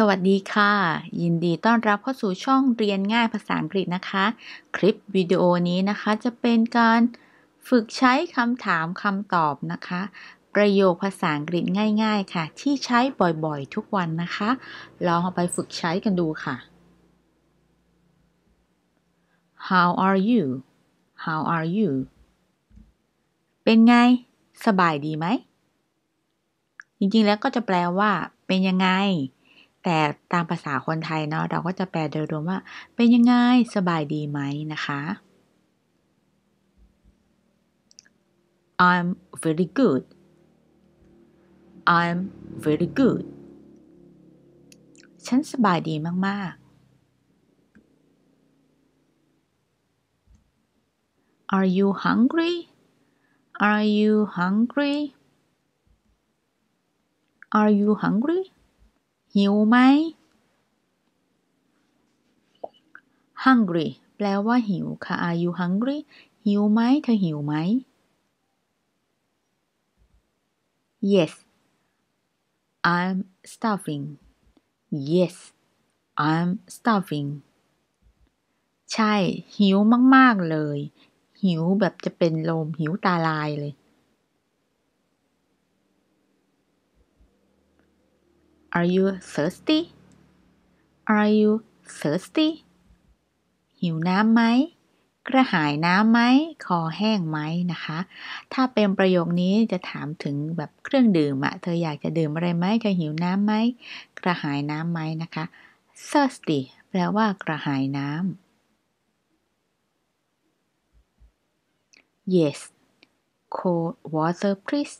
สวัสดีค่ะ ยินดีต้อนรับเข้าสู่ช่องเรียนง่ายภาษาอังกฤษนะคะ คลิปวิดีโอนี้นะคะ จะเป็นการฝึกใช้คำถามคำตอบนะคะ ประโยคภาษาอังกฤษง่ายๆค่ะ ที่ใช้บ่อยๆทุกวันนะคะ ลองเอาไปฝึกใช้กันดูค่ะ How are you How are you เป็นไง สบายดีไหมจริงๆแล้วก็จะแปลว่า เป็นยังไงแต่ตามภาษาคนไทยเนาะ เราก็จะแปลโดยรวมว่า เป็นยังไง สบายดีไหม นะคะ I'm very good I'm very good ฉันสบายดีมาก ๆ Are you hungry Are you hungry Are you hungry หิวไหม hungry แปลว่าหิว ค่ะ are you hungry หิวไหม เธอหิวไหม yes I'm starving yes I'm starving ใช่ หิวมากๆเลย หิวแบบจะเป็นลมหิวตาลายเลย Are you thirsty? Are you thirsty? หิวน้ำไหม กระหายน้ำไหม คอแห้งไหมนะคะ ถ้าเป็นประโยคนี้จะถามถึงแบบเครื่องดื่มอะเธออยากจะดื่มอะไรไหมเธอหิวน้ำไหม กระหายน้ำไหมนะคะ thirsty แปลว่ากระหายน้ำ Yes cold water please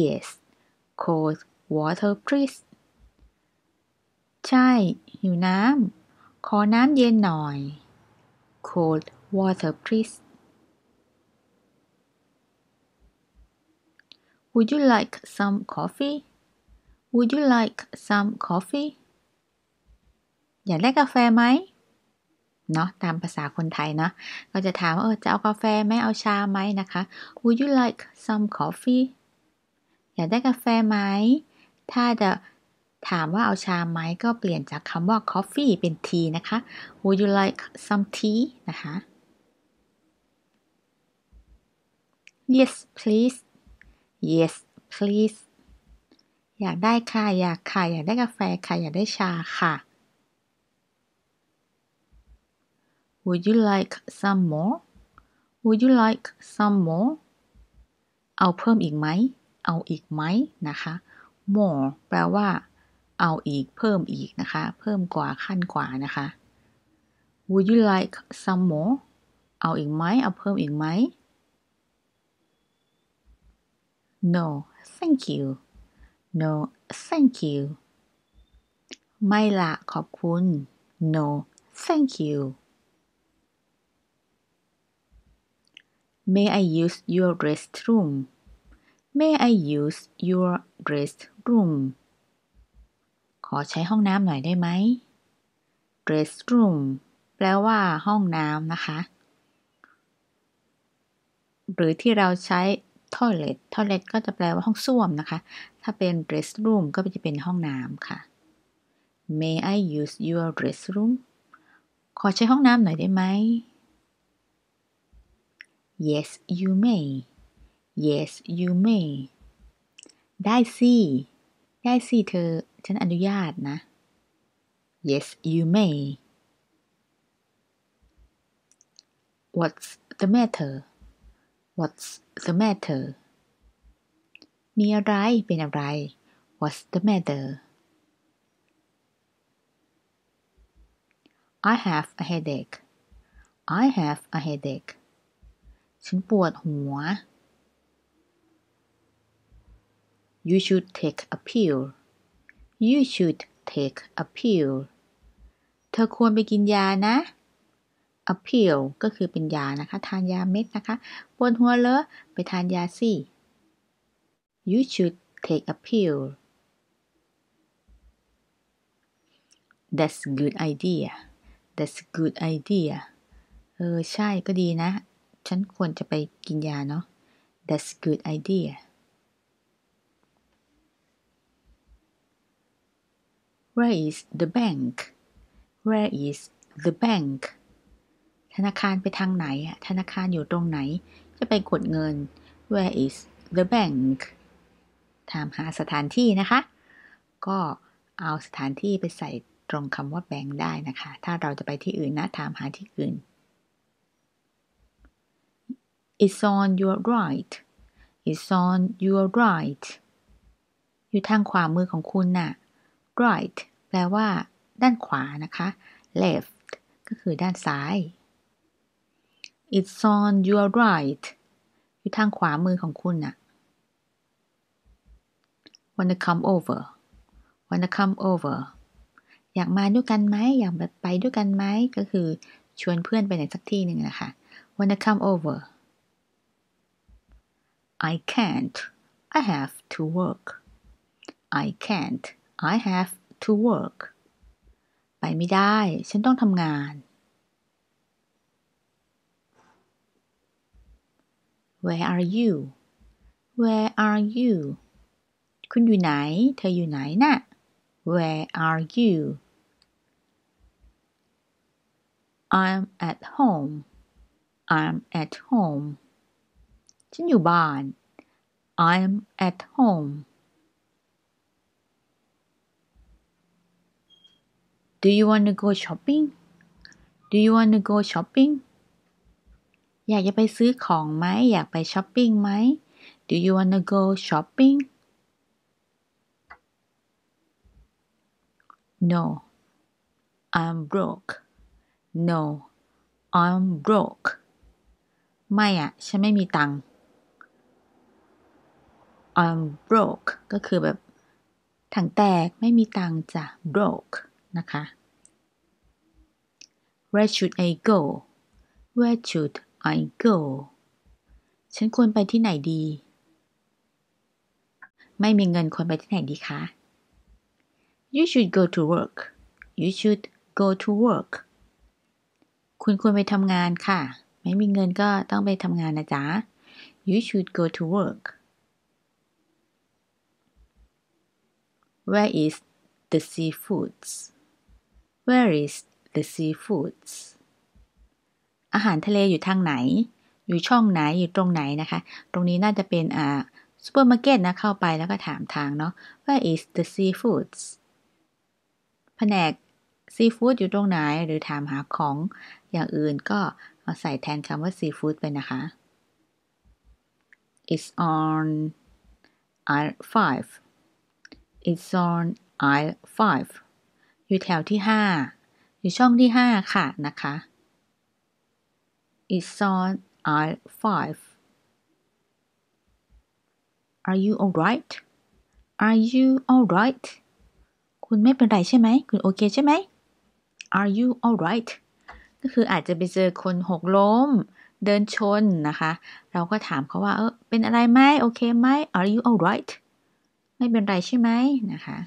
Yes cold water please ใช่หิวน้ำขอน้ำเย็นหน่อย cold water please Would you like some coffee Would you like some coffee อยากได้กาแฟไหมเนาะตามภาษาคนไทยนะก็จะถามว่าเออ จะเอากาแฟไหมเอาชาไหมนะคะ Would you like some coffee อยากได้กาแฟไหมถ้าจะถามว่าเอาชาไหมก็เปลี่ยนจากคำว่า coffee เป็น tea นะคะ Would you like some tea นะคะ Yes please Yes please อยากได้ค่ะ อยากค่ะอยากได้กาแฟ ค่ะ อยากได้ชาค่ะ Would you like some more Would you like some more เอาเพิ่มอีกไหม เอาอีกไหมนะคะ more แปลว่าเอาอีก เพิ่มอีกนะคะ เพิ่มกว่าขั้นกว่านะคะ Would you like some more เอาอีกไหมเอาเพิ่มอีกไหม No thank you No thank you ไม่ละขอบคุณ No thank you May I use your restroom May I use your restroom ขอใช้ห้องน้ำหน่อยได้ไหม restroom แปลว่าห้องน้ำนะคะ หรือที่เราใช้ toilet toilet ก็จะแปลว่าห้องส้วมนะคะ ถ้าเป็น restroom ก็จะเป็นห้องน้ำค่ะ May I use your restroom ขอใช้ห้องน้ำหน่อยได้ไหม Yes you may Yes you may ได้สิได้สิเธอ ฉันอนุญาตนะ Yes you may What's the matter What's the matter มีอะไรเป็นอะไร What's the matter I have a headache I have a headache ฉันปวดหัว You should take a pill. You should take a pill. เธอควรไปกินยานะ a pill ก็คือเป็นยานะคะ ทานยาเม็ดนะคะ ปวดหัวเลอะไปทานยาสิ You should take a pill. That's good idea. That's good idea. เออ ใช่ก็ดีนะ ฉันควรจะไปกินยาเนาะ That's good idea. Where is the bank Where is the bank ธนาคารไปทางไหนอะธนาคารอยู่ตรงไหน จะไปกดเงิน Where is the bank ถามหาสถานที่นะคะ ก็เอาสถานที่ไปใส่ตรงคำว่าแบงค์ได้นะคะ ถ้าเราจะไปที่อื่นนะ ถามหาที่อื่น It's on your right It's on your right อยู่ทางขวามือของคุณนะ่ะ right แปลว่าด้านขวานะคะ left ก็คือด้านซ้าย it's on your right อยู่ทางขวามือของคุณน่ะ wanna come over wanna come over อยากมาด้วยกันไหม อยากไปด้วยกันไหม ก็คือชวนเพื่อนไปไหนสักที่หนึ่งนะคะ wanna come over I can't I have to work I can't I have to work ไปไม่ได้ ฉันต้องทำงาน Where are you Where are you คุณอยู่ไหน เธออยู่ไหนนะ่ะ Where are you I'm at home I'm at home ฉันอยู่บ้าน I'm at home Do you want to go shopping Do you want to go shopping อยากจะไปซื้อของไหม อยากไปช้อปปิ้งไหม Do you want to go shopping No I'm broke No I'm broke ไม่อะฉันไม่มีตังค์ I'm broke ก็คือแบบ ถังแตก ไม่มีตังค์จ้ะ broke นะคะ Where should I go Where should I go ฉันควรไปที่ไหนดี ไม่มีเงินควรไปที่ไหนดีคะ You should go to work You should go to work คุณควรไปทำงานค่ะ ไม่มีเงินก็ต้องไปทำงานนะจ๊ะ You should go to work Where is the seafoods Where is the seafoods อาหารทะเลอยู่ทางไหน อยู่ช่องไหน อยู่ตรงไหนนะคะ ตรงนี้น่าจะเป็นอ่าซูเปอร์มาร์เก็ตนะ เข้าไปแล้วก็ถามทาง เนาะ Where is the seafoods แผนกซีฟู้ดอยู่ตรงไหน หรือถามหาของ อย่างอื่นก็เอาใส่แทนคำว่าซีฟู้ดไปนะคะ It's on aisle f It's v e i on aisle five. อยู่แถวที่5อยู่ช่องที่5ค่ะนะคะ It's on aisle 5 Are you alright Are you alright คุณไม่เป็นไรใช่ไหม คุณโอเคใช่ไหม Are you alright ก็คืออาจจะไปเจอคนหกล้ม เดินชนนะคะ เราก็ถามเขาว่าเออเป็นอะไรไหม โอเคไหม Are you alright ไม่เป็นไรใช่ไหมนะคะ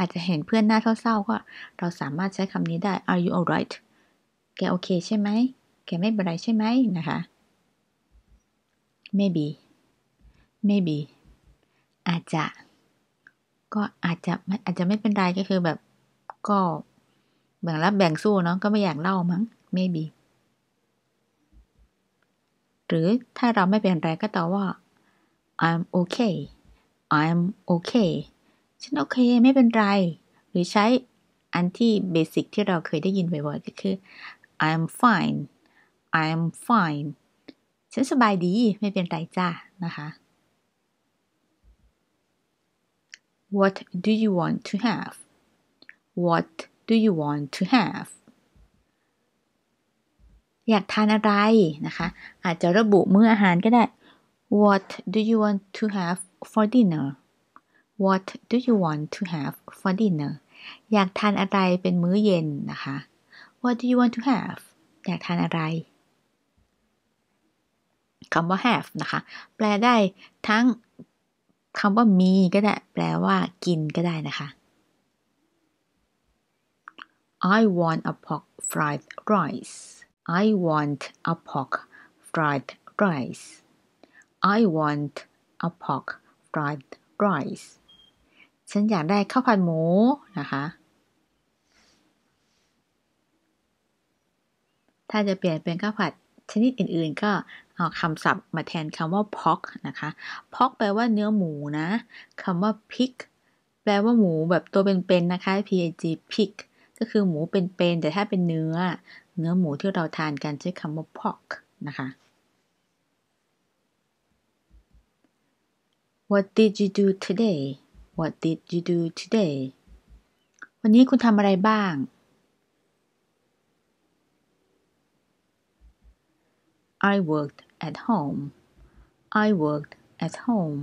อาจจะเห็นเพื่อนหน้าเศร้าๆก็เราสามารถใช้คำนี้ได้ are you alright แกโอเคใช่ไหมแกไม่เป็นไรใช่ไหมนะคะ maybe maybe อาจจะก็อาจจะอาจจะไม่เป็นไรก็คือแบบ ก็แบ่งรับแบ่งสู้เนาะก็ไม่อยากเล่ามั้ง maybe หรือถ้าเราไม่เป็นไรก็ตอบว่า I'm okay I'm okay ฉันโอเค ไม่เป็นไร หรือใช้อันที่เบสิกที่เราเคยได้ยินบ่อยๆก็คือ I'm fine I'm fine ฉันสบายดีไม่เป็นไร จ้า นะคะ What do you want to have What do you want to have อยากทานอะไร นะคะ อาจจะระบุมื้ออาหารก็ได้ What do you want to have for dinner What do you want to have for dinner อยากทานอะไรเป็นมื้อเย็นนะคะ What do you want to have อยากทานอะไร คำว่า have นะคะ แปลได้ทั้งคำว่ามีก็ได้ แปลว่ากินก็ได้นะคะ I want a pork fried rice I want a pork fried rice I want a pork fried rice ฉันอยากได้ข้าวผัดหมู นะคะ ถ้าจะเปลี่ยนเป็นข้าวผัดชนิดอื่นๆ ก็เอาคำศัพท์มาแทนคำว่า pork นะคะ pork แปลว่าเนื้อหมู นะ คำว่า pig แปลว่าหมูแบบตัวเป็นๆนะคะ pig pig ก็คือหมูเป็นๆแต่ถ้าเป็นเนื้อ เนื้อหมูที่เราทานกันใช้คำว่า pork นะคะ What did you do today What did you do today วันนี้คุณทำอะไรบ้าง I worked at home I worked at home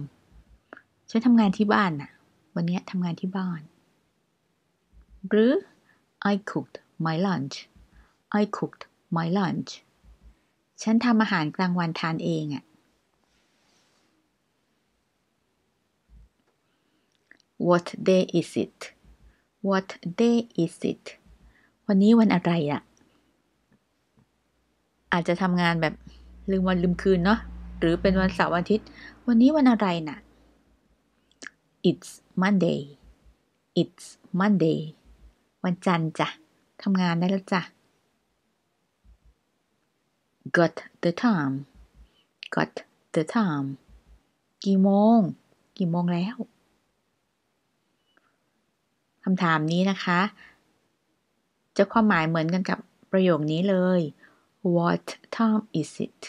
ฉันทำงานที่บ้านน่ะ วันนี้ทำงานที่บ้าน หรือ I cooked my lunch I cooked my lunch ฉันทำอาหารกลางวันทานเองอะ่ะ What day is it What day is it วันนี้วันอะไรอะอาจจะทำงานแบบ ลืมวันลืมคืนเนาะ หรือเป็นวันเสาร์อาทิตย์ วันนี้วันอะไรนะ่ะ It's Monday It's Monday วันจันทร์จ้ะทำงานได้แล้วจ้ะ Got the time Got the time กี่โมง กี่โมงแล้วคำถามนี้นะคะ จะความหมายเหมือนกันกับประโยคนี้เลย What time is it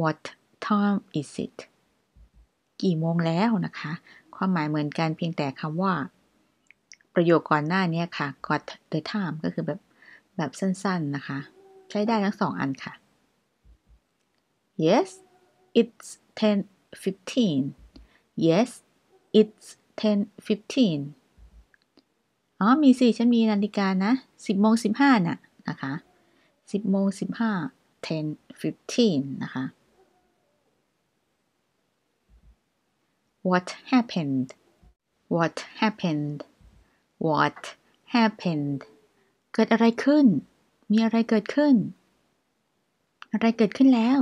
What time is it กี่โมงแล้วนะคะ ความหมายเหมือนกันเพียงแต่คำว่า ประโยคก่อนหน้านี้ค่ะ got the time ก็คือแบบ แบบสั้นๆนะคะ ใช้ได้ทั้งสองอันค่ะ Yes it's 10:15 Yes it's 10:15อ๋อมีสิฉันมีนาฬิกานะสิบโมงสิบห้าน่ะ นะคะสิบโมงสิบห้า10 15นะคะ What happened What happened What happened เกิดอะไรขึ้น มีอะไรเกิดขึ้น อะไรเกิดขึ้นแล้ว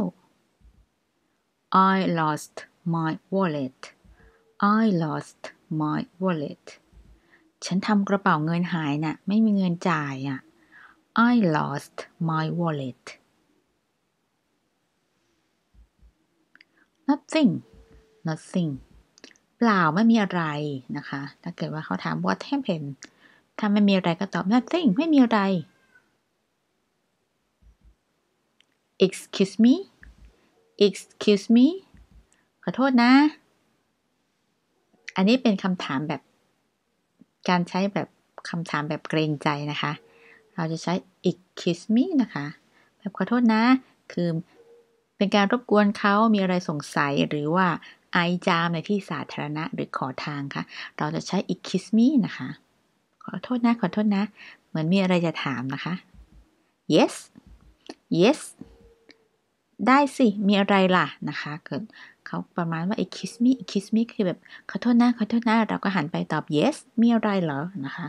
I lost my wallet I lost my wallet ฉันทำกระเป๋าเงินหายนะ่ะ ไม่มีเงินจ่ายอะ่ะ I lost my wallet nothing nothing เปล่าไม่มีอะไรนะคะ ถ้าเกิดว่าเขาถาม what happened ถ้าไม่มีอะไรก็ตอบ nothing ไม่มีอะไร excuse me excuse me ขอโทษนะ อันนี้เป็นคำถามแบบการใช้แบบคำถามแบบเกรงใจนะคะ เราจะใช้ e x c u s e me นะคะ แบบขอโทษนะ คือเป็นการรบกวนเขา มีอะไรสงสัยหรือว่าไอจามในที่สาธารณะหรือขอทางคะ่ะเราจะใช้ e x c u s e me นะคะ ขอโทษนะ ขอโทษนะ เหมือนมีอะไรจะถามนะคะ yes yes ได้สิ มีอะไรล่ะนะคะ เกิดาประมาณว่า excuse me excuse me คือแบบขอโทษนะขอโทษนะเราก็หันไปตอบ yes มีอะไรเหรอ นะคะ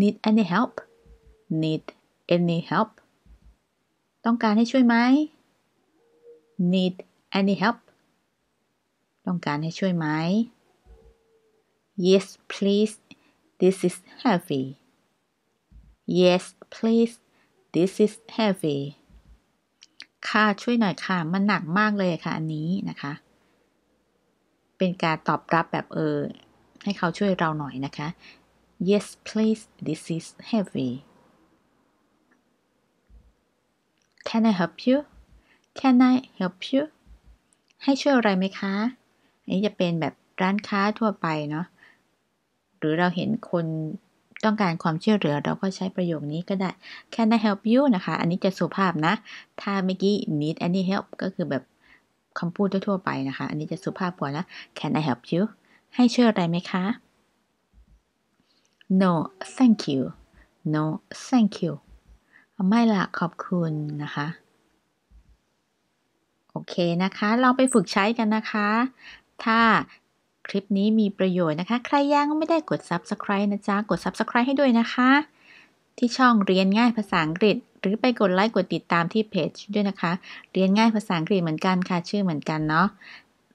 need any help need any help ต้องการให้ช่วยไหม need any help ต้องการให้ช่วยไหม yes please this is heavy yes please this is heavy ค่ะช่วยหน่อยค่ะมันหนักมากเลยค่ะอันนี้นะคะ เป็นการตอบรับแบบเออ ให้เขาช่วยเราหน่อยนะคะ yes please this is heavy can I help you can I help you ให้ช่วยอะไรไหมคะอันนี้จะเป็นแบบร้านค้าทั่วไปเนาะหรือเราเห็นคนต้องการความช่วยเหลือเราก็ใช้ประโยคนี้ก็ได้ Can I help you นะคะ อันนี้จะสุภาพนะ ถ้าเมื่อกี้ need any help ก็คือแบบคำพูดทั่วๆไปนะคะ อันนี้จะสุภาพกว่านะ Can I help you ให้ช่วยอะไรไหมคะ No thank you No thank you ไม่ละขอบคุณนะคะ โอเคนะคะ ลองไปฝึกใช้กันนะคะถ้าคลิปนี้มีประโยชน์นะคะ ใครยังไม่ได้กด Subscribe นะจ๊ะ กด Subscribe ให้ด้วยนะคะ ที่ช่องเรียนง่ายภาษาอังกฤษ หรือไปกดไลค์กดติดตามที่เพจด้วยนะคะ เรียนง่ายภาษาอังกฤษเหมือนกันค่ะ ชื่อเหมือนกันเนาะ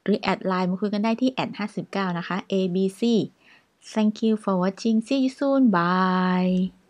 หรือแอดไลน์มาคุยกันได้ที่แอด59 นะคะ ABC Thank you for watching. See you soon. Bye.